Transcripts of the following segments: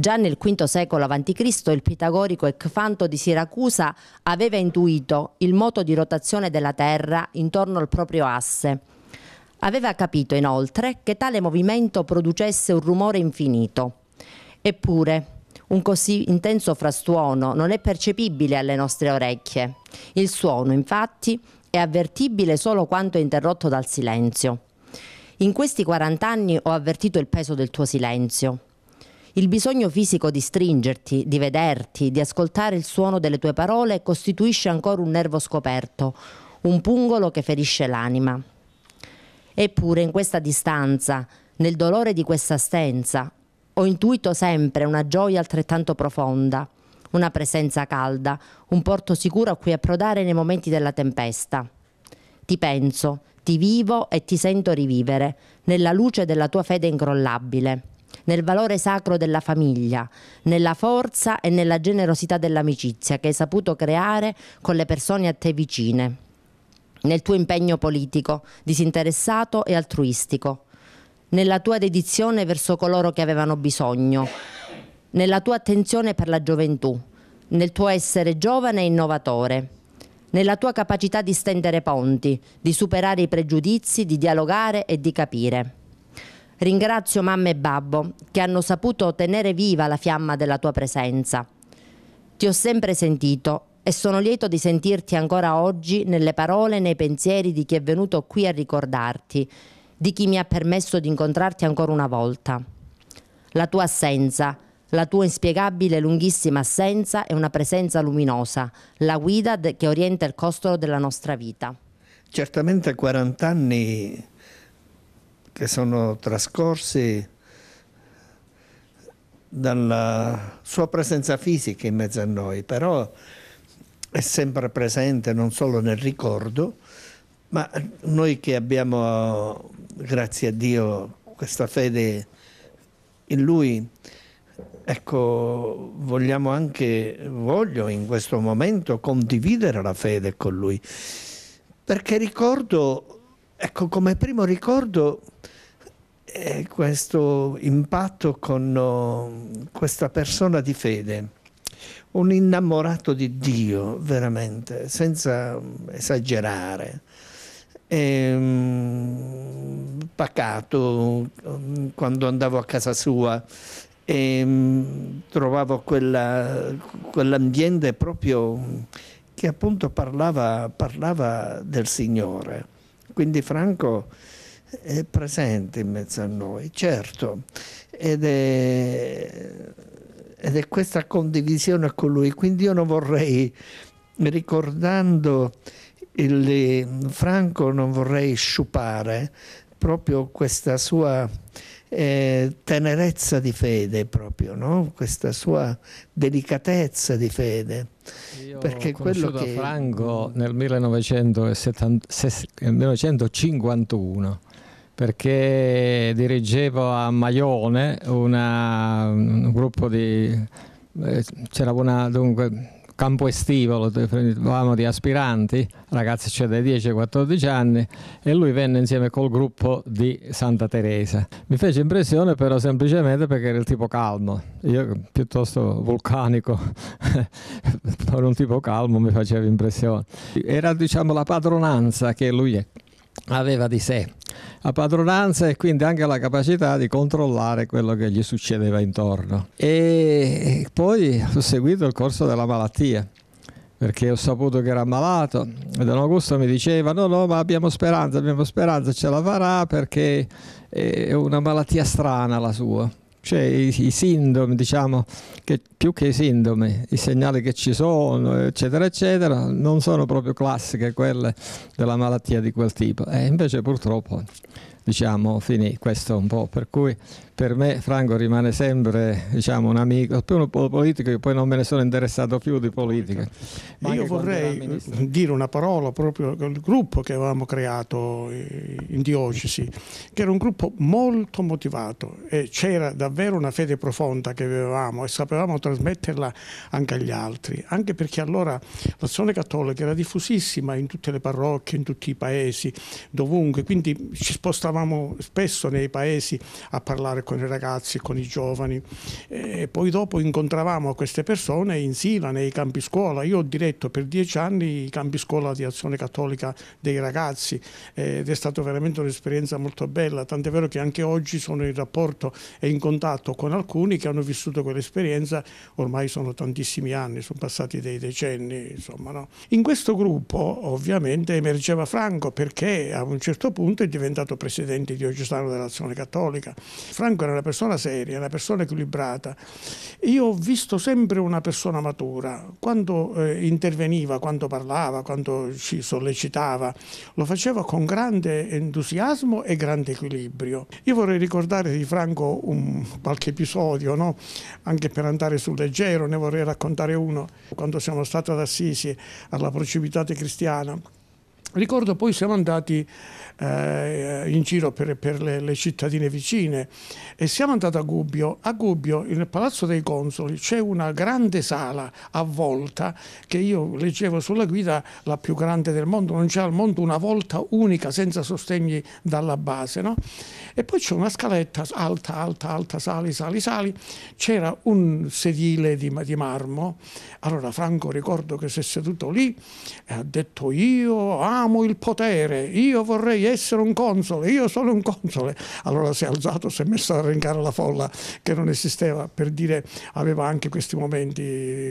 Già nel V secolo a.C. il pitagorico Ecfanto di Siracusa aveva intuito il moto di rotazione della Terra intorno al proprio asse. Aveva capito inoltre che tale movimento producesse un rumore infinito. Eppure, un così intenso frastuono non è percepibile alle nostre orecchie. Il suono, infatti, è avvertibile solo quanto è interrotto dal silenzio. In questi 40 anni ho avvertito il peso del tuo silenzio. Il bisogno fisico di stringerti, di vederti, di ascoltare il suono delle tue parole costituisce ancora un nervo scoperto, un pungolo che ferisce l'anima. Eppure in questa distanza, nel dolore di questa assenza, ho intuito sempre una gioia altrettanto profonda, una presenza calda, un porto sicuro a cui approdare nei momenti della tempesta. Ti penso, ti vivo e ti sento rivivere, nella luce della tua fede incrollabile nel valore sacro della famiglia, nella forza e nella generosità dell'amicizia che hai saputo creare con le persone a te vicine, nel tuo impegno politico, disinteressato e altruistico, nella tua dedizione verso coloro che avevano bisogno, nella tua attenzione per la gioventù, nel tuo essere giovane e innovatore nella tua capacità di stendere ponti, di superare i pregiudizi, di dialogare e di capire. Ringrazio mamma e babbo che hanno saputo tenere viva la fiamma della tua presenza. Ti ho sempre sentito e sono lieto di sentirti ancora oggi nelle parole e nei pensieri di chi è venuto qui a ricordarti, di chi mi ha permesso di incontrarti ancora una volta. La tua assenza, la tua inspiegabile lunghissima assenza è una presenza luminosa, la guida che orienta il costolo della nostra vita. Certamente 40 anni che sono trascorsi dalla sua presenza fisica in mezzo a noi, però è sempre presente non solo nel ricordo, ma noi che abbiamo, grazie a Dio, questa fede in Lui, ecco, vogliamo anche, voglio in questo momento condividere la fede con Lui, perché ricordo, ecco, come primo ricordo eh, questo impatto con oh, questa persona di fede, un innamorato di Dio veramente, senza mm, esagerare, e, um, pacato mm, quando andavo a casa sua e um, trovavo quell'ambiente proprio mm, che appunto parlava, parlava del Signore. Quindi Franco è presente in mezzo a noi, certo, ed è, ed è questa condivisione con lui. Quindi io non vorrei, ricordando il Franco, non vorrei sciupare proprio questa sua eh, tenerezza di fede, proprio, no? questa sua delicatezza di fede. Io perché ho quello che... Franco nel 1970, nel 1951 perché dirigevo a Maione una, un gruppo di... Eh, c'era una... dunque campo estivo, lo definivamo di aspiranti, ragazzi cioè dai 10 ai 14 anni, e lui venne insieme col gruppo di Santa Teresa. Mi fece impressione però semplicemente perché era il tipo calmo, io piuttosto vulcanico, per un tipo calmo mi faceva impressione. Era diciamo la padronanza che lui è aveva di sé la padronanza e quindi anche la capacità di controllare quello che gli succedeva intorno. E poi ho seguito il corso della malattia perché ho saputo che era malato e Don Augusto mi diceva no no ma abbiamo speranza, abbiamo speranza, ce la farà perché è una malattia strana la sua cioè i, i sintomi, diciamo, che più che i sintomi, i segnali che ci sono, eccetera, eccetera, non sono proprio classiche quelle della malattia di quel tipo. E invece purtroppo diciamo, finì questo un po'. Per cui per me Franco rimane sempre diciamo, un amico, più un politico, che poi non me ne sono interessato più di politica. Ma io vorrei dire una parola proprio al gruppo che avevamo creato eh, in diocesi, che era un gruppo molto motivato e c'era davvero una fede profonda che avevamo e sapevamo trasmetterla anche agli altri, anche perché allora l'azione cattolica era diffusissima in tutte le parrocchie, in tutti i paesi, dovunque, quindi ci spostavamo andavamo spesso nei paesi a parlare con i ragazzi, con i giovani e poi dopo incontravamo queste persone in Sila, nei campi scuola. Io ho diretto per dieci anni i campi scuola di azione cattolica dei ragazzi ed è stata veramente un'esperienza molto bella, tant'è vero che anche oggi sono in rapporto e in contatto con alcuni che hanno vissuto quell'esperienza, ormai sono tantissimi anni, sono passati dei decenni. Insomma, no? In questo gruppo ovviamente emergeva Franco perché a un certo punto è diventato presidente presidente diocesano dell'Azione Cattolica. Franco era una persona seria, una persona equilibrata. Io ho visto sempre una persona matura. Quando eh, interveniva, quando parlava, quando ci sollecitava, lo faceva con grande entusiasmo e grande equilibrio. Io vorrei ricordare di Franco un, qualche episodio, no? anche per andare sul leggero, ne vorrei raccontare uno. Quando siamo stati ad Assisi, alla Procipitate Cristiana, Ricordo poi siamo andati eh, in giro per, per le, le, cittadine vicine e siamo andati a Gubbio. A Gubbio, nel Palazzo dei Consoli, c'è una grande sala a volta che io leggevo sulla guida la più grande del mondo, non c'è al mondo una volta unica senza sostegni dalla base. No? E poi c'è una scaletta alta, alta, alta, sali, sali, sali. C'era un sedile di, di, marmo. Allora Franco ricordo che si è seduto lì e ha detto io... Ah, amo il potere, io vorrei essere un console, io sono un console. Allora si è alzato, si è messo a arrancare la folla che non esisteva, per dire aveva anche questi momenti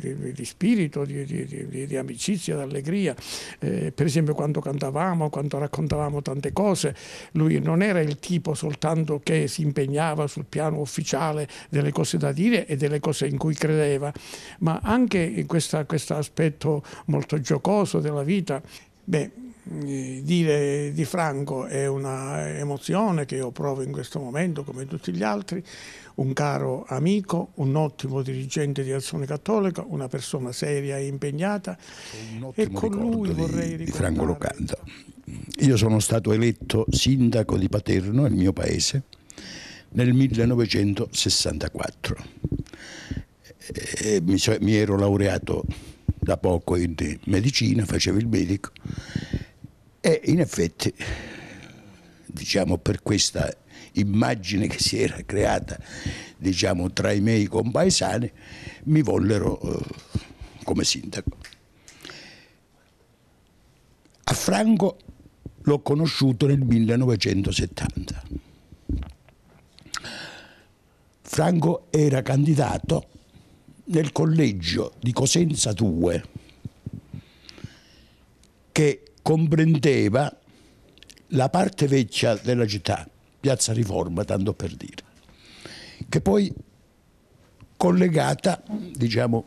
di, di spirito, di, di, di amicizia, di allegria. Eh, per esempio quando cantavamo, quando raccontavamo tante cose, lui non era il tipo soltanto che si impegnava sul piano ufficiale delle cose da dire e delle cose in cui credeva, ma anche in questo aspetto molto giocoso della vita. Beh, dire di Franco è un'emozione che io provo in questo momento come tutti gli altri, un caro amico, un ottimo dirigente di Azione Cattolica, una persona seria e impegnata e con lui vorrei di, di Franco Locanda. Io sono stato eletto sindaco di Paterno, il mio paese, nel 1964 e mi ero laureato da poco in medicina, facevo il medico e in effetti, diciamo per questa immagine che si era creata diciamo, tra i miei compaesani, mi vollero eh, come sindaco. A Franco l'ho conosciuto nel 1970. Franco era candidato nel collegio di Cosenza 2 comprendeva la parte vecchia della città, Piazza Riforma, tanto per dire, che poi collegata, diciamo,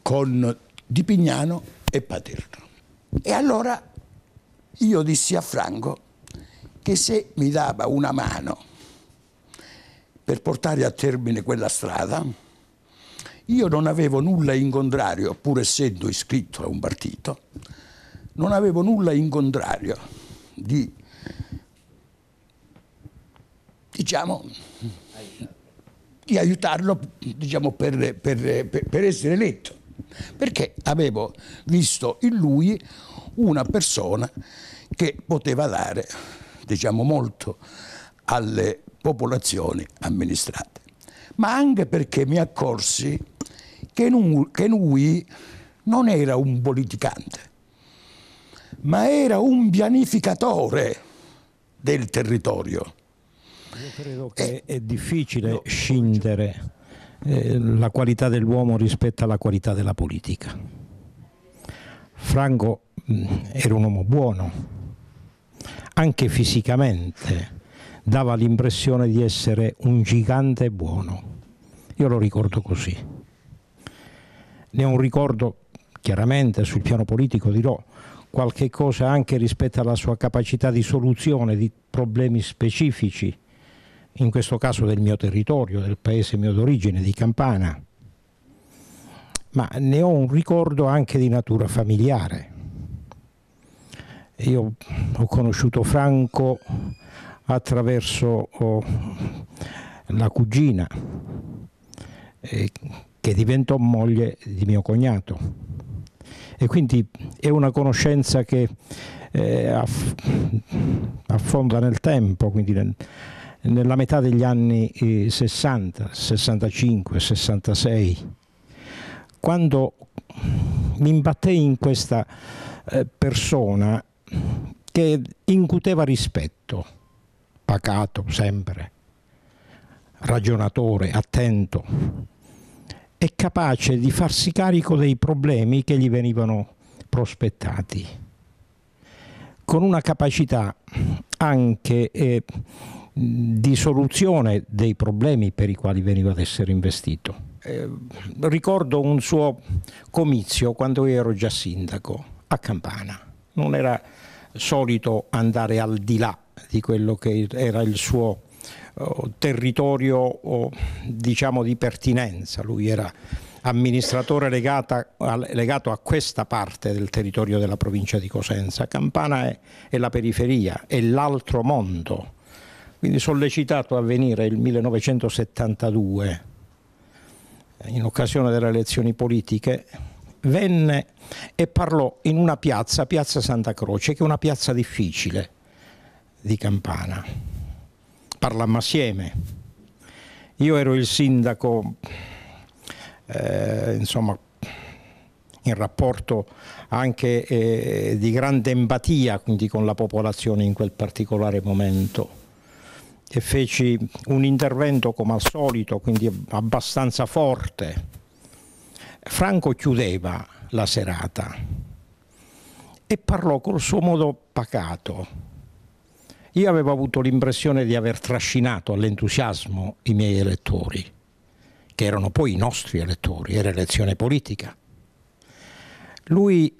con Di Pignano e Paterno. E allora io dissi a Franco che se mi dava una mano per portare a termine quella strada, io non avevo nulla in contrario, pur essendo iscritto a un partito, non avevo nulla in contrario di, diciamo, di aiutarlo diciamo, per, per, per essere eletto, perché avevo visto in lui una persona che poteva dare diciamo, molto alle popolazioni amministrate, ma anche perché mi accorsi che lui non era un politicante, ma era un pianificatore del territorio. Io credo che eh, è difficile no, scindere eh, la qualità dell'uomo rispetto alla qualità della politica. Franco mh, mm, era un uomo buono, anche fisicamente dava l'impressione di essere un gigante buono. Io lo ricordo così. Ne ho un ricordo chiaramente sul piano politico dirò qualche cosa anche rispetto alla sua capacità di soluzione di problemi specifici, in questo caso del mio territorio, del paese mio d'origine, di Campana, ma ne ho un ricordo anche di natura familiare. Io ho conosciuto Franco attraverso oh, la cugina eh, che diventò moglie di mio cognato e quindi è una conoscenza che eh, affonda nel tempo, quindi nel, nella metà degli anni 60, 65, 66. Quando mi imbattei in questa eh, persona che incuteva rispetto, pacato sempre, ragionatore, attento, e capace di farsi carico dei problemi che gli venivano prospettati, con una capacità anche eh, di soluzione dei problemi per i quali veniva ad essere investito. Eh, ricordo un suo comizio quando io ero già sindaco a Campana, non era solito andare al di là di quello che era il suo eh, territorio diciamo di pertinenza, lui era amministratore legata, legato a questa parte del territorio della provincia di Cosenza. Campana è, è la periferia, è l'altro mondo. Quindi sollecitato a venire il 1972, in occasione delle elezioni politiche, venne e parlò in una piazza, Piazza Santa Croce, che è una piazza difficile di Campana parlammo assieme. Io ero il sindaco, eh, insomma, in rapporto anche eh, di grande empatia quindi con la popolazione in quel particolare momento e feci un intervento come al solito, quindi abbastanza forte. Franco chiudeva la serata e parlò col suo modo pacato io avevo avuto l'impressione di aver trascinato all'entusiasmo i miei elettori, che erano poi i nostri elettori, era elezione politica. Lui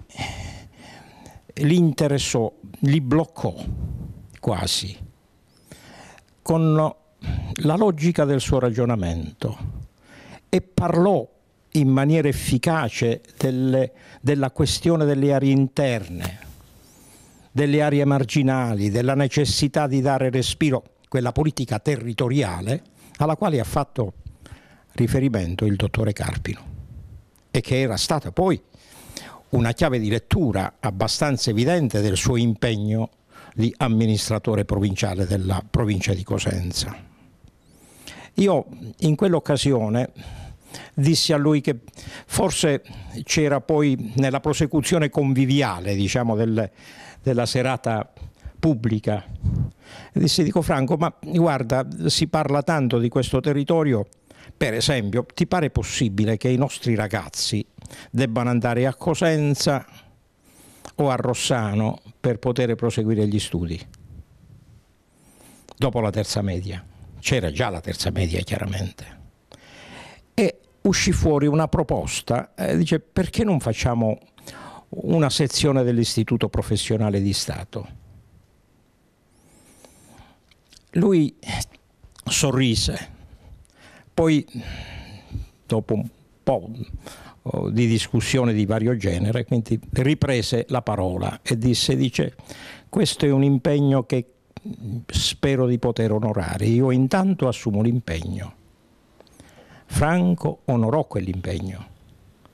li interessò, li bloccò quasi, con la logica del suo ragionamento e parlò in maniera efficace delle, della questione delle aree interne, delle aree marginali, della necessità di dare respiro, quella politica territoriale alla quale ha fatto riferimento il dottore Carpino e che era stata poi una chiave di lettura abbastanza evidente del suo impegno di amministratore provinciale della provincia di Cosenza. Io in quell'occasione disse a lui che forse c'era poi nella prosecuzione conviviale diciamo, del, della serata pubblica, dissi dico Franco ma guarda si parla tanto di questo territorio, per esempio ti pare possibile che i nostri ragazzi debbano andare a Cosenza o a Rossano per poter proseguire gli studi? Dopo la terza media, c'era già la terza media chiaramente uscì fuori una proposta, eh, dice perché non facciamo una sezione dell'Istituto Professionale di Stato? Lui sorrise, poi dopo un po' di discussione di vario genere, quindi riprese la parola e disse, dice, questo è un impegno che spero di poter onorare, io intanto assumo l'impegno Franco onorò quell'impegno.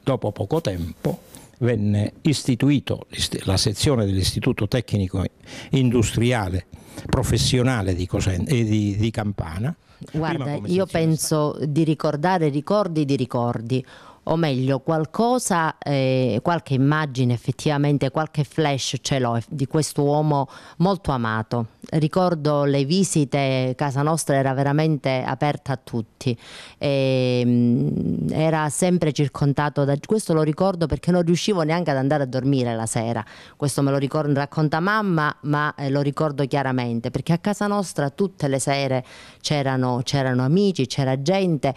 Dopo poco tempo venne istituita la sezione dell'Istituto Tecnico Industriale Professionale di, Cosen- eh, di, di Campana. Guarda, io penso di ricordare ricordi di ricordi o meglio qualcosa, eh, qualche immagine effettivamente, qualche flash ce l'ho eh, di questo uomo molto amato. Ricordo le visite, casa nostra era veramente aperta a tutti, e, ehm, mh, era sempre circondato da... questo lo ricordo perché non riuscivo neanche ad andare a dormire la sera, questo me lo ricordo, racconta mamma, ma eh, lo ricordo chiaramente perché a casa nostra tutte le sere c'erano amici, c'era gente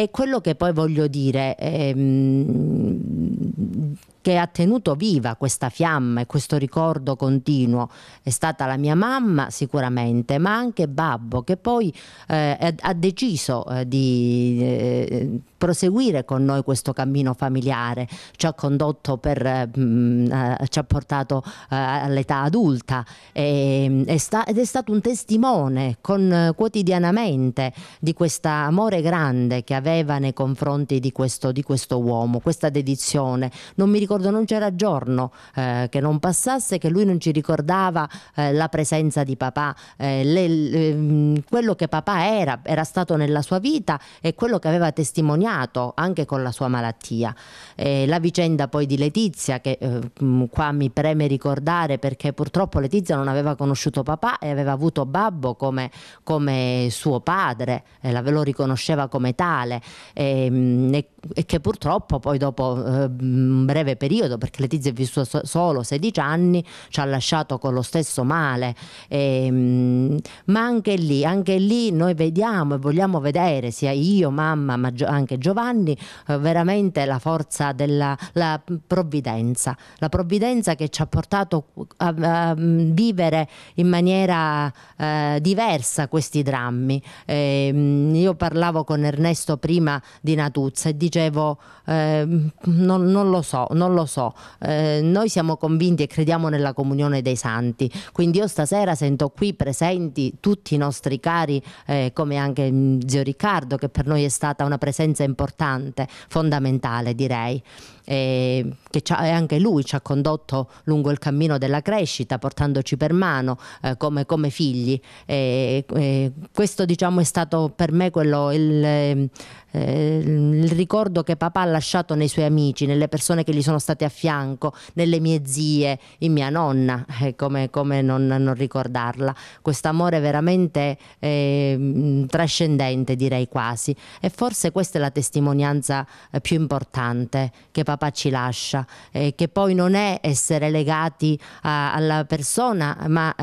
e quello che poi voglio dire è ehm, che ha tenuto viva questa fiamma e questo ricordo continuo è stata la mia mamma sicuramente, ma anche Babbo che poi eh, ha deciso eh, di, eh, proseguire con noi questo cammino familiare, ci ha condotto per, mh, eh, mm, eh, ci ha portato eh, all'età adulta e, ehm, è sta, ed è stato un testimone con, eh, quotidianamente di questo amore grande che aveva nei confronti di questo, di questo, uomo, questa dedizione. Non mi ricordo, non c'era giorno eh, che non passasse che lui non ci ricordava eh, la presenza di papà, le, le, ehm, quello che papà era, era stato nella sua vita e quello che aveva testimoniato combinato anche con la sua malattia. Eh, la vicenda poi di Letizia, che eh, mm, qua mi preme ricordare perché purtroppo Letizia non aveva conosciuto papà e aveva avuto babbo come, come suo padre, eh, la, lo riconosceva come tale ehm, e, e, che purtroppo poi dopo eh, mm, un breve periodo, perché Letizia è vissuta so, solo 16 anni, ci ha lasciato con lo stesso male, ehm, ma anche lì, anche lì noi vediamo e vogliamo vedere, sia io, mamma, ma anche Giovanni, eh, veramente la forza della la provvidenza, la provvidenza che ci ha portato a, a mm, vivere in maniera eh, diversa questi drammi. Ehm, io parlavo con Ernesto prima di Natuzza e dicevo ehm, non, non, lo so, non lo so, eh, noi siamo convinti e crediamo nella comunione dei santi, quindi io stasera sento qui presenti tutti i nostri cari eh, come anche mm, zio Riccardo che per noi è stata una presenza importante importante, fondamentale direi, eh, e che anche lui ci ha condotto lungo il cammino della crescita, portandoci per mano eh, come, come, figli. E, eh, e eh, questo diciamo è stato per me quello... Il, ehm, eh, il ricordo che papà ha lasciato nei suoi amici, nelle persone che gli sono state a fianco, nelle mie zie, in mia nonna, eh, come, come non, non, ricordarla. Questo amore veramente eh, trascendente direi quasi e forse questa è la testimonianza eh, più importante che papà ci lascia, eh, che poi non è essere legati a, alla persona ma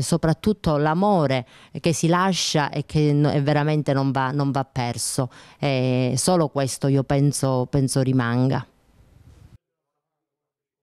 soprattutto l'amore che si lascia e che no, veramente non va, non va perso eh, solo questo io penso, penso rimanga.